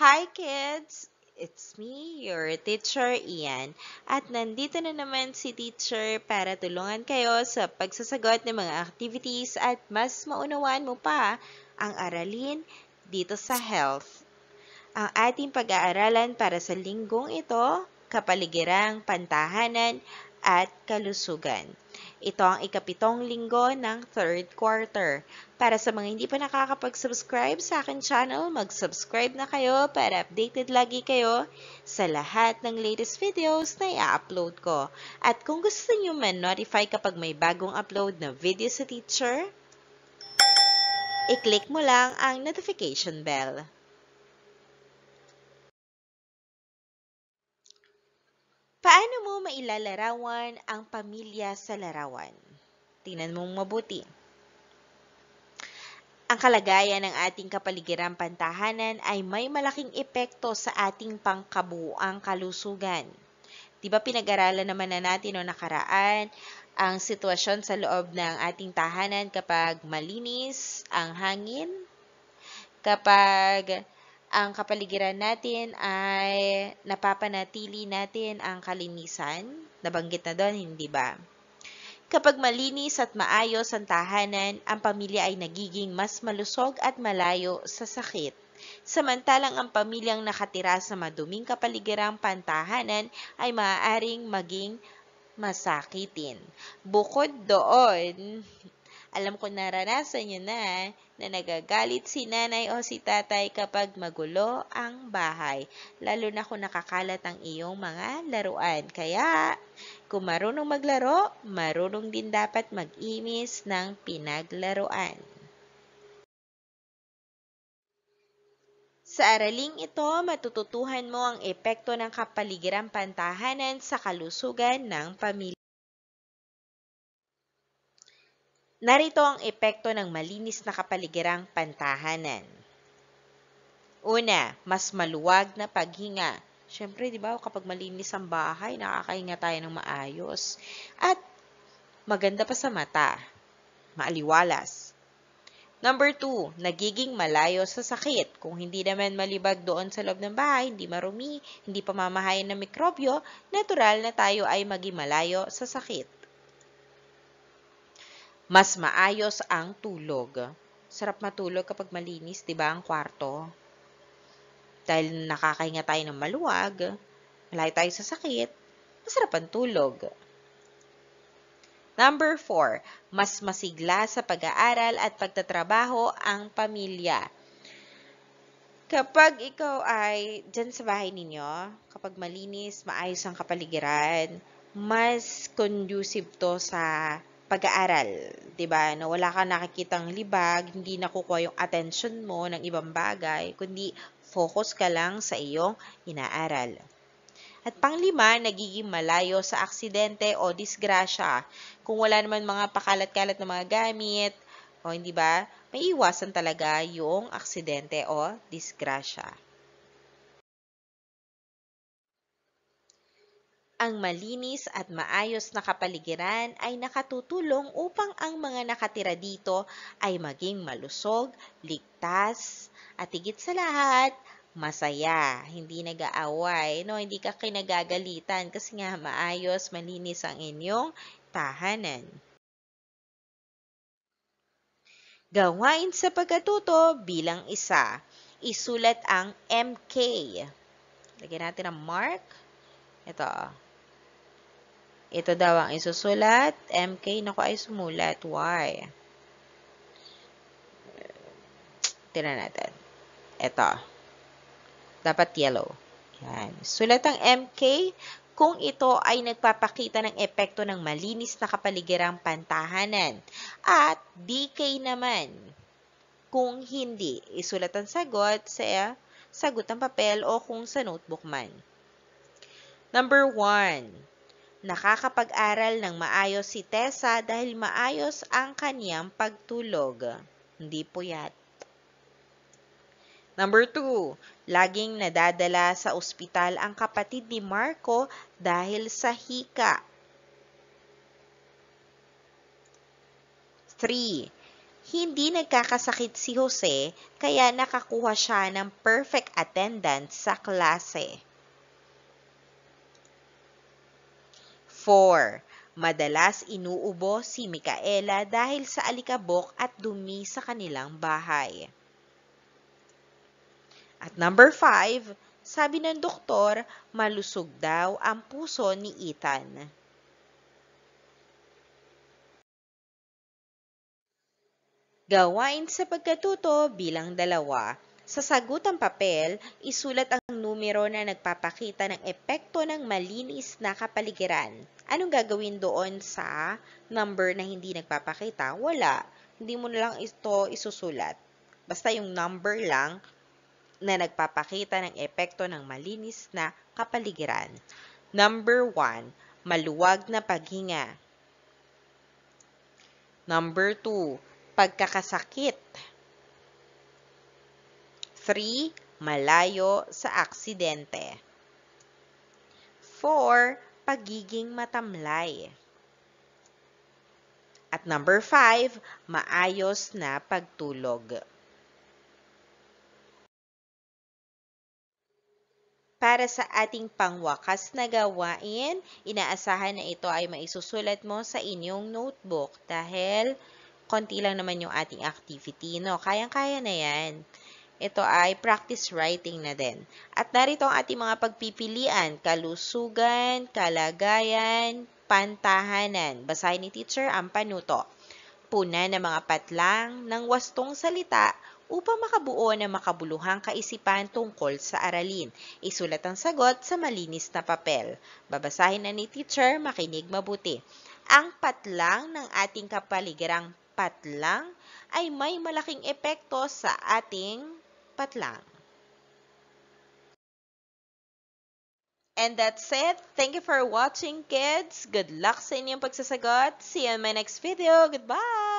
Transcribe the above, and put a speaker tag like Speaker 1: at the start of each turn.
Speaker 1: Hi kids! It's me, your teacher Ian. At nandito na naman si teacher para tulungan kayo sa pagsasagot ng mga activities at mas maunawaan mo pa ang aralin dito sa health. Ang ating pag-aaralan para sa linggong ito, kapaligiran, pantahanan, at kalusugan. Ito ang ikapitong linggo ng third quarter. Para sa mga hindi pa nakakapag-subscribe sa akin channel, mag-subscribe na kayo para updated lagi kayo sa lahat ng latest videos na i-upload ko. At kung gusto niyo man notify kapag may bagong upload na video sa teacher, i-click mo lang ang notification bell. ilalarawan ang pamilya sa larawan? Tingnan mong mabuti. Ang kalagayan ng ating kapaligiran pantahanan ay may malaking epekto sa ating pangkabuang kalusugan. Di ba pinag-aralan naman na natin o nakaraan ang sitwasyon sa loob ng ating tahanan kapag malinis ang hangin, kapag ang kapaligiran natin ay napapanatili natin ang kalinisan. Nabanggit na doon, hindi ba? Kapag malinis at maayos ang tahanan, ang pamilya ay nagiging mas malusog at malayo sa sakit. Samantalang ang pamilyang nakatira sa maduming kapaligirang pantahanan ay maaaring maging masakitin. Bukod doon, alam ko naranasan niyo na na nagagalit si nanay o si tatay kapag magulo ang bahay, lalo na kung nakakalat ang iyong mga laruan. Kaya, kung marunong maglaro, marunong din dapat mag-imis ng pinaglaruan. Sa araling ito, matututuhan mo ang epekto ng kapaligiran pantahanan sa kalusugan ng pamilya. Narito ang epekto ng malinis na kapaligirang pantahanan. Una, mas maluwag na paghinga. Siyempre, di ba, kapag malinis ang bahay, nakakahinga tayo ng maayos. At maganda pa sa mata. Maaliwalas. Number two, nagiging malayo sa sakit. Kung hindi naman malibag doon sa loob ng bahay, hindi marumi, hindi pamamahayan ng mikrobyo, natural na tayo ay maging malayo sa sakit mas maayos ang tulog. Sarap matulog kapag malinis, 'di ba, ang kwarto? Dahil nakakahinga tayo ng maluwag, malayo tayo sa sakit, masarap ang tulog. Number 4, mas masigla sa pag-aaral at pagtatrabaho ang pamilya. Kapag ikaw ay dyan sa bahay ninyo, kapag malinis, maayos ang kapaligiran, mas conducive to sa pag-aaral, 'di ba? Na wala kang nakikitang libag, hindi nakukuha yung attention mo ng ibang bagay, kundi focus ka lang sa iyong inaaral. At panglima, nagiging malayo sa aksidente o disgrasya. Kung wala naman mga pakalat-kalat na mga gamit, o hindi ba, may iwasan talaga yung aksidente o disgrasya. Ang malinis at maayos na kapaligiran ay nakatutulong upang ang mga nakatira dito ay maging malusog, ligtas, at higit sa lahat, masaya, hindi nag-aaway, no? hindi ka kinagagalitan kasi nga maayos, malinis ang inyong tahanan. Gawain sa pagkatuto bilang isa. Isulat ang MK. Lagyan natin ang mark. Ito. Ito daw ang isusulat. MK, nako ay sumulat. Why? Tira natin. Ito. Dapat yellow. Yan. Sulat ang MK kung ito ay nagpapakita ng epekto ng malinis na kapaligirang pantahanan. At DK naman, kung hindi, isulat ang sagot sa sagot ng papel o kung sa notebook man. Number 1, Nakakapag-aral ng maayos si Tessa dahil maayos ang kaniyang pagtulog. Hindi puyat. Number 2, laging nadadala sa ospital ang kapatid ni Marco dahil sa hika. 3. Hindi nagkakasakit si Jose kaya nakakuha siya ng perfect attendance sa klase. 4. Madalas inuubo si Micaela dahil sa alikabok at dumi sa kanilang bahay. At number 5, sabi ng doktor, malusog daw ang puso ni Ethan. Gawain sa pagkatuto bilang dalawa. Sa sagutang papel, isulat ang numero na nagpapakita ng epekto ng malinis na kapaligiran. Anong gagawin doon sa number na hindi nagpapakita? Wala. Hindi mo na lang ito isusulat. Basta yung number lang na nagpapakita ng epekto ng malinis na kapaligiran. Number 1, maluwag na paghinga. Number 2, pagkakasakit. 3. Malayo sa aksidente. 4. Pagiging matamlay. At number 5, maayos na pagtulog. Para sa ating pangwakas na gawain, inaasahan na ito ay maisusulat mo sa inyong notebook dahil konti lang naman yung ating activity, no? Kayang-kaya na yan ito ay practice writing na din. At narito ang ating mga pagpipilian, kalusugan, kalagayan, pantahanan. Basahin ni teacher ang panuto. Puna ng mga patlang ng wastong salita upang makabuo ng makabuluhang kaisipan tungkol sa aralin. Isulat ang sagot sa malinis na papel. Babasahin na ni teacher, makinig mabuti. Ang patlang ng ating kapaligerang patlang ay may malaking epekto sa ating Apat lang. And that's it. Thank you for watching, kids. Good luck sa inyong pagsasagot. See you in my next video. Goodbye!